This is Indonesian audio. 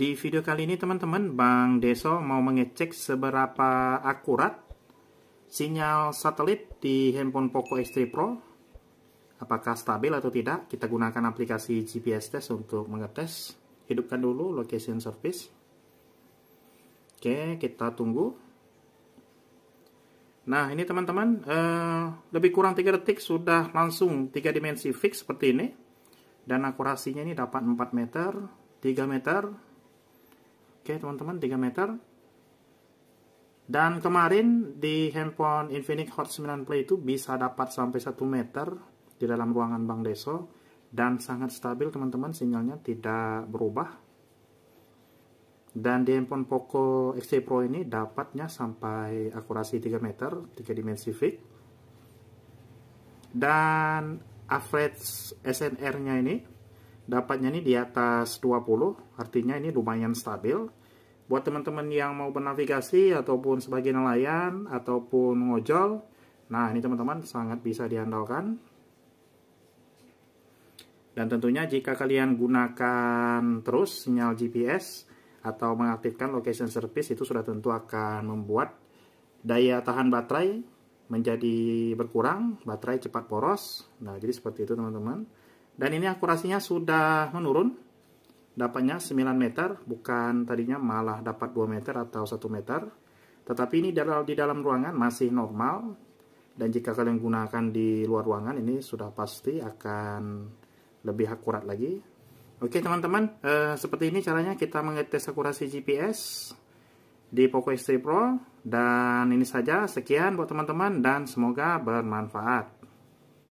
Di video kali ini teman-teman, Bang Deso mau mengecek seberapa akurat sinyal satelit di handphone Poco X3 Pro. Apakah stabil atau tidak? Kita gunakan aplikasi GPS Test untuk mengetes. Hidupkan dulu location service. Oke, kita tunggu. Nah, ini teman-teman, eh, lebih kurang 3 detik sudah langsung 3 dimensi fix seperti ini dan akurasinya ini dapat 4 meter, 3 meter, Oke teman-teman 3 meter. Dan kemarin di handphone Infinix Hot 9 Play itu bisa dapat sampai 1 meter di dalam ruangan Bang Deso. Dan sangat stabil teman-teman sinyalnya tidak berubah. Dan di handphone Poco X3 Pro ini dapatnya sampai akurasi 3 meter, 3 dimensi fix. Dan average SNR-nya ini dapatnya ini di atas 20 artinya ini lumayan stabil buat teman-teman yang mau bernavigasi ataupun sebagai nelayan ataupun ngojol nah ini teman-teman sangat bisa diandalkan dan tentunya jika kalian gunakan terus sinyal GPS atau mengaktifkan location service itu sudah tentu akan membuat daya tahan baterai menjadi berkurang, baterai cepat poros. Nah, jadi seperti itu teman-teman. Dan ini akurasinya sudah menurun. Dapatnya 9 meter, bukan tadinya malah dapat 2 meter atau 1 meter. Tetapi ini di dalam ruangan masih normal. Dan jika kalian gunakan di luar ruangan, ini sudah pasti akan lebih akurat lagi. Oke teman-teman, eh, seperti ini caranya kita mengetes akurasi GPS di Poco X3 Pro. Dan ini saja, sekian buat teman-teman dan semoga bermanfaat.